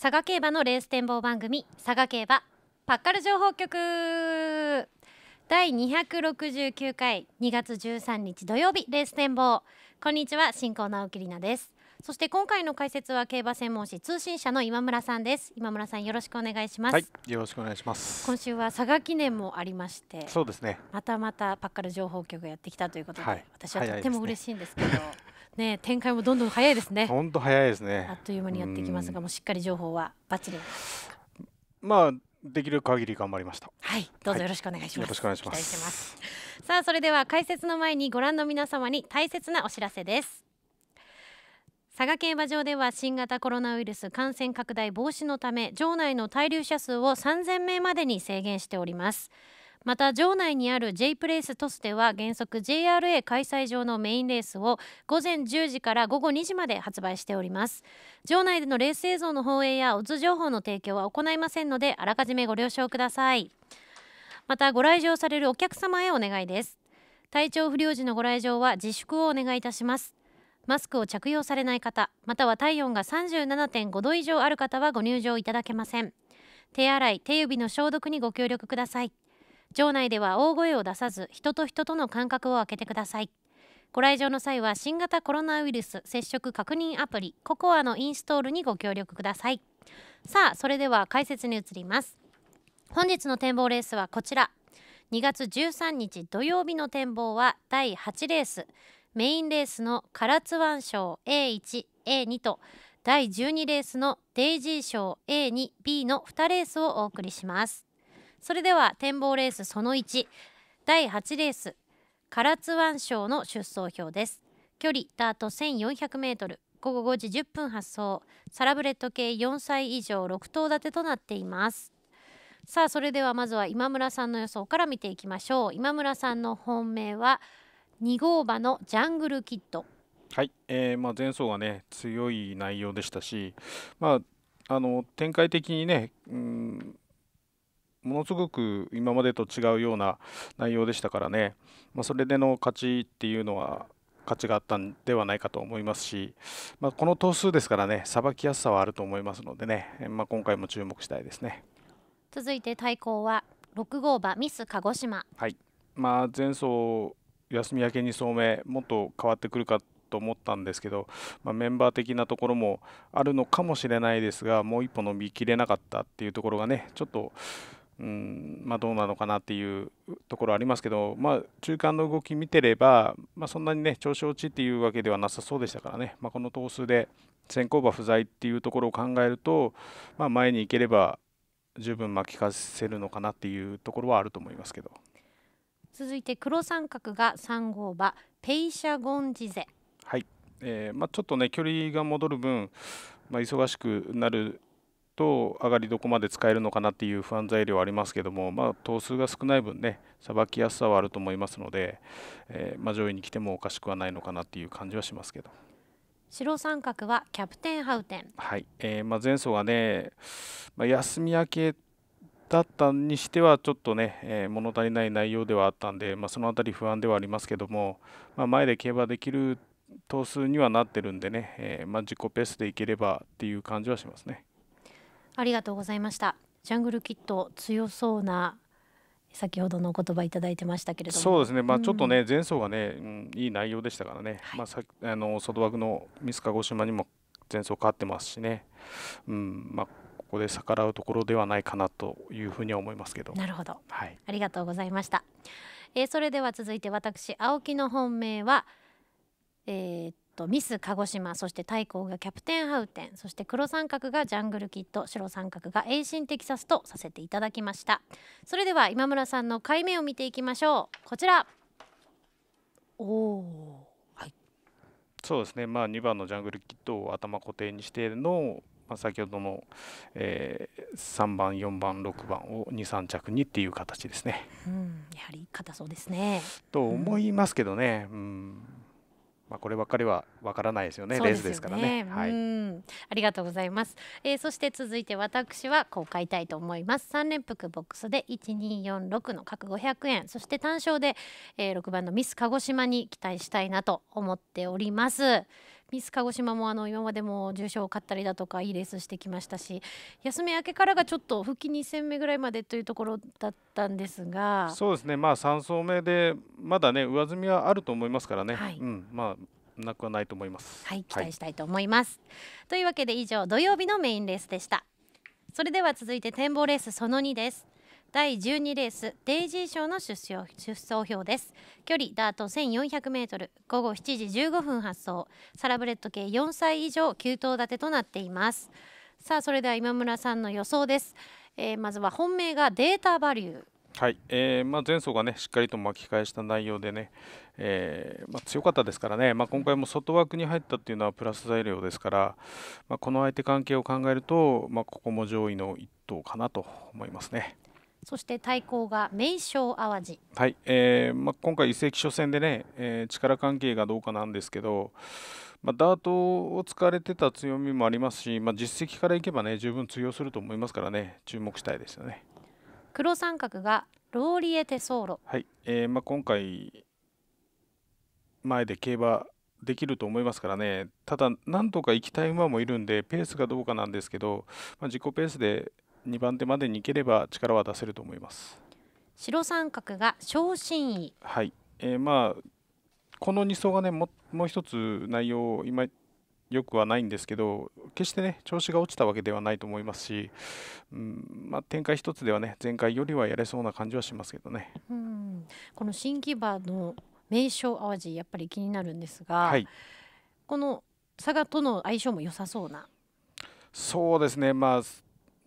佐賀競馬のレース展望番組佐賀競馬パッカル情報局第269回2月13日土曜日レース展望こんにちは進行直樹里奈ですそして今回の解説は競馬専門誌通信社の今村さんです今村さんよろしくお願いします、はい、よろしくお願いします今週は佐賀記念もありましてそうですねまたまたパッカル情報局やってきたということで、はい、私はとっても嬉しいんですけど、ね、展開もどんどん早いですね。本当早いですね。あっという間にやってきますが、もうしっかり情報はバッチリ。まあ、できる限り頑張りました。はい、どうぞよろしくお願いします。はい、よろしくお願いします。ますさあ、それでは解説の前にご覧の皆様に大切なお知らせです。佐賀競馬場では新型コロナウイルス感染拡大防止のため場内の滞留者数を3000名までに制限しておりますまた場内にある J プレイストスでは原則 JRA 開催場のメインレースを午前10時から午後2時まで発売しております場内でのレース映像の放映やオッズ情報の提供は行いませんのであらかじめご了承くださいまたご来場されるお客様へお願いです体調不良時のご来場は自粛をお願いいたしますマスクを着用されない方または体温が37.5度以上ある方はご入場いただけません手洗い手指の消毒にご協力ください場内では大声を出さず人と人との間隔を空けてくださいご来場の際は新型コロナウイルス接触確認アプリココアのインストールにご協力くださいさあそれでは解説に移ります本日の展望レースはこちら2月13日土曜日の展望は第8レースメインレースの唐津湾賞 A1A2 と第12レースのデイジー賞 A2B の2レースをお送りしますそれでは展望レースその1第8レース唐津湾賞の出走表です距離ダート 1400m 午後5時10分発送サラブレッド系4歳以上6頭立てとなっていますさあそれではまずは今村さんの予想から見ていきましょう今村さんの本命は2号馬のジャングルキットはい、えー、まあ、前走はね強い内容でしたし、まあ、あの展開的にね、うんものすごく今までと違うような内容でしたからね、まあ、それでの勝ちっていうのは価値があったんではないかと思いますし、まあ、この頭数ですからねさばきやすさはあると思いますのでね、まあ、今回も注目したいですね続いて対抗は6号馬ミス鹿児島はいまあ前走休み明けに聡明もっと変わってくるかと思ったんですけど、まあ、メンバー的なところもあるのかもしれないですがもう一歩伸びきれなかったっていうところがねちょっとうんまあ、どうなのかなっていうところありますけど、まあ、中間の動き見てれば、まあ、そんなにね調子落ちっていうわけではなさそうでしたからね、まあ、この投数で先行馬不在っていうところを考えると、まあ、前に行ければ十分巻き返せるのかなっていうところはあると思いますけど続いて黒三角が3号馬ペイシャゴンジゼはい、えーまあ、ちょっとね距離が戻る分、まあ、忙しくなると上がりどこまで使えるのかなっていう不安材料はありますけども、まあ、頭数が少ない分ねさばきやすさはあると思いますので、えー、まあ、上位に来てもおかしくはないのかなっていう感じはしますけど。白三角はキャプテンハウテン、はいえーまあ、前走がね、まあ、休み明けだったにしてはちょっとね、えー、物足りない内容ではあったんで、まあ、その辺り不安ではありますけども、まあ、前で競馬できる頭数にはなってるんでね、えーまあ、自己ペースでいければっていう感じはしますね。ありがとうございましたジャングルキット強そうな先ほどのお言葉いただいてましたけれどもそうですね、まあ、ちょっとね、うん、前走がね、うん、いい内容でしたからね、はい、まあ、さあの外枠のミス鹿児島にも前走勝ってますしね、うんまあ、ここで逆らうところではないかなというふうには思いますけどなるほど、はい、ありがとうございました、えー、それでは続いて私青木の本命はえー、とミス鹿児島そして太閤がキャプテンハウテンそして黒三角がジャングルキット白三角が遠心テキサスとさせていただきましたそれでは今村さんの回目を見ていきましょうこちらおお、はい、そうですね、まあ、2番のジャングルキットを頭固定にしての、まあ、先ほどの、えー、3番4番6番を23着にっていう形ですね、うん、やはり硬そうですねと思いますけどね、うん、うんまあ、こればっかりはわからないですよね、ね、レースですからね。はい、ありがとうございます、えー、そして続いて私はこう買いたいと思います三連複ボックスで1246の各500円そして単勝で、えー、6番のミス鹿児島に期待したいなと思っております。ミス鹿児島もあの今までも重賞を勝ったりだとかいいレースしてきましたし休み明けからがちょっと復帰2戦目ぐらいまでというところだったんですがそうですね、まあ、3走目でまだね上積みはあると思いますからね。はい、うんまあなくはないと思いますはい期待したいと思います、はい、というわけで以上土曜日のメインレースでしたそれでは続いて展望レースその2です第12レースデイジー賞の出走表です距離ダート 1400m 午後7時15分発送サラブレッド系4歳以上急頭立てとなっていますさあそれでは今村さんの予想です、えー、まずは本命がデータバリューはい、えー、まあ、前走がねしっかりと巻き返した内容でね、えー、まあ、強かったですからね、まあ、今回も外枠に入ったっていうのはプラス材料ですから、まこの相手関係を考えると、まここも上位の1頭かなと思いますね。そして対抗が名将淡路、はいえーまあ、今回、移籍初戦でね、えー、力関係がどうかなんですけど、まあ、ダートを使われてた強みもありますし、まあ、実績からいけばね十分通用すると思いますからね注目したいですよね黒三角がローリエ・テソーロ、はいえーまあ、今回、前で競馬できると思いますからねただ、なんとか行きたい馬もいるんでペースがどうかなんですけど、まあ、自己ペースで2番手までに行ければ力は出せると思います白三角が昇進位はい、えー、まあこの2走がねももう一つ内容今よくはないんですけど決してね調子が落ちたわけではないと思いますし、うんまあ、展開一つではね前回よりはやれそうな感じはしますけどね。うんこの新木場の名称淡路やっぱり気になるんですが、はい、この佐賀との相性も良さそうなそうですね、まあ、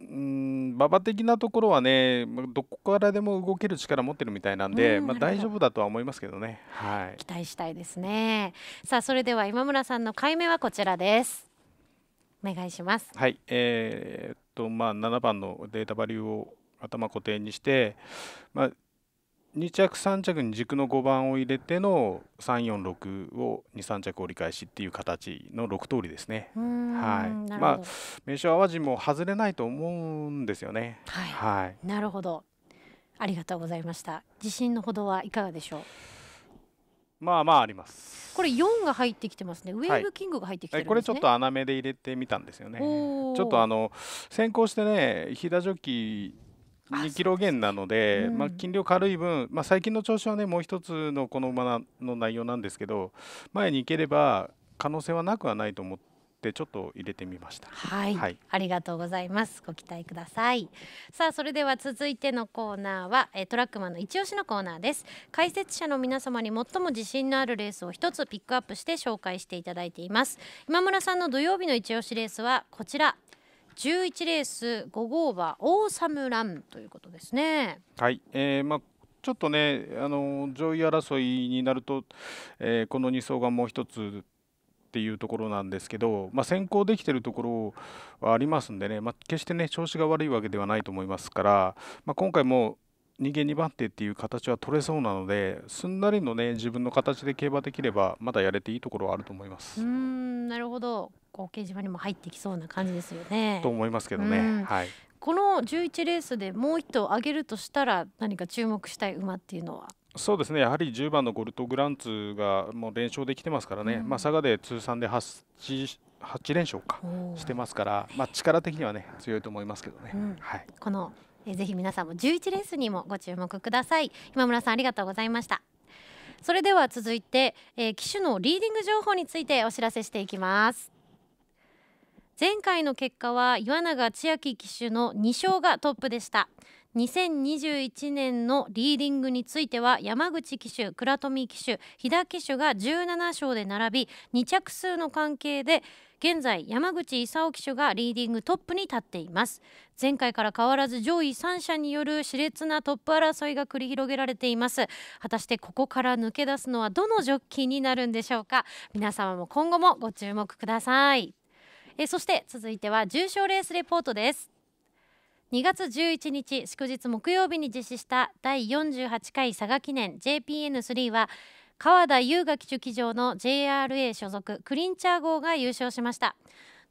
うん馬場的なところはね、どこからでも動ける力持ってるみたいなんで、うん、まあ、大丈夫だとは思いますけどね、はい、期待したいですね。さあそれでは今村さんの解明はこちらです。お願いします。はい、えー、っとまあ7番のデータバリューを頭固定にして、まあ、2着3着に軸の5番を入れての346を23着折り返しっていう形の6通りですね。はいまあ、名称淡路も外れないと思うんですよね。はい、はい、なるほどありがとうございました。自信のほどはいかがでしょうまあまああります。これ4が入ってきてますね。ウェーブキングが入ってきて、ねはい、これちょっと穴目で入れてみたんですよね。ちょっとあの先行してね、飛田ジョッキー2キロ減なので、うん、まあ、筋量軽い分、まあ、最近の調子はねもう一つのこの馬の内容なんですけど前に行ければ可能性はなくはないと思って。ちょっと入れてみました、はい、はい、ありがとうございますご期待くださいさあそれでは続いてのコーナーはえトラックマンの一押しのコーナーです解説者の皆様に最も自信のあるレースを一つピックアップして紹介していただいています今村さんの土曜日の一押しレースはこちら11レース5号馬オーサムランということですね。はい、えー、まあちょっとねあの上位争いになると、えー、この2走がもう1つっていうところなんですけど、まあ、先行できてるところはありますんでね、まあ、決してね調子が悪いわけではないと思いますから、まあ、今回も逃げ2番手っていう形は取れそうなのですんなりのね自分の形で競馬できればまだやれていいところはあると思いますうんなるほどこう掲示板にも入ってきそうな感じですよね。と思いますけどね。はい、この11レースでもう1頭上げるとしたら何か注目したい馬っていうのはそうですねやはり10番のゴルトグランツがもう連勝できてますからね、うん、まあ、佐賀で通算で 8, 8連勝かしてますから、まあ、力的にはね強いと思いますけどね。うん、はい、このえぜひ皆さんも11レースにもご注目ください今村さんありがとうございましたそれでは続いて、えー、機種のリーディング情報についてお知らせしていきます前回の結果は岩永千秋騎手の2勝がトップでした2021年のリーディングについては山口騎手倉富騎手飛田騎手が17勝で並び2着数の関係で現在山口勲騎手がリーディングトップに立っています前回から変わらず上位3者による熾烈なトップ争いが繰り広げられています果たしてここから抜け出すのはどのジョッキーになるんでしょうか皆様も今後もご注目くださいえそして続いては重賞レースレポートです2月11日祝日木曜日に実施した第48回佐賀記念 JPN3 は川田優雅機種機場の JRA 所属クリンチャー号が優勝しました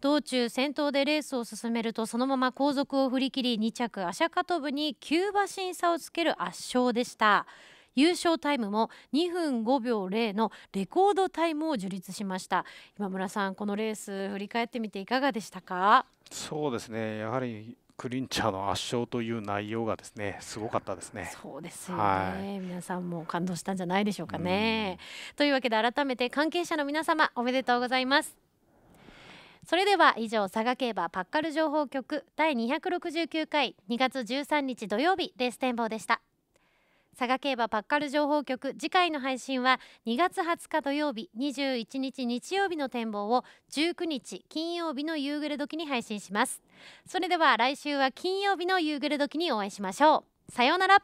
道中先頭でレースを進めるとそのまま後続を振り切り2着アシャカトブに9馬審査をつける圧勝でした優勝タイムも2分5秒0のレコードタイムを樹立しました今村さんこのレース振り返ってみていかがでしたかそうですねやはりクリンチャーの圧勝という内容がですねすごかったですね。そうですよね、はい、皆さんも感動したんじゃないでしょうかね。というわけで改めて関係者の皆様おめでとうございます。それでは以上佐賀競馬パッカル情報局第269回2月13日土曜日レース展望でした。佐賀競馬パッカル情報局次回の配信は2月20日土曜日21日日曜日の展望を19日金曜日の夕暮れ時に配信しますそれでは来週は金曜日の夕暮れ時にお会いしましょうさようなら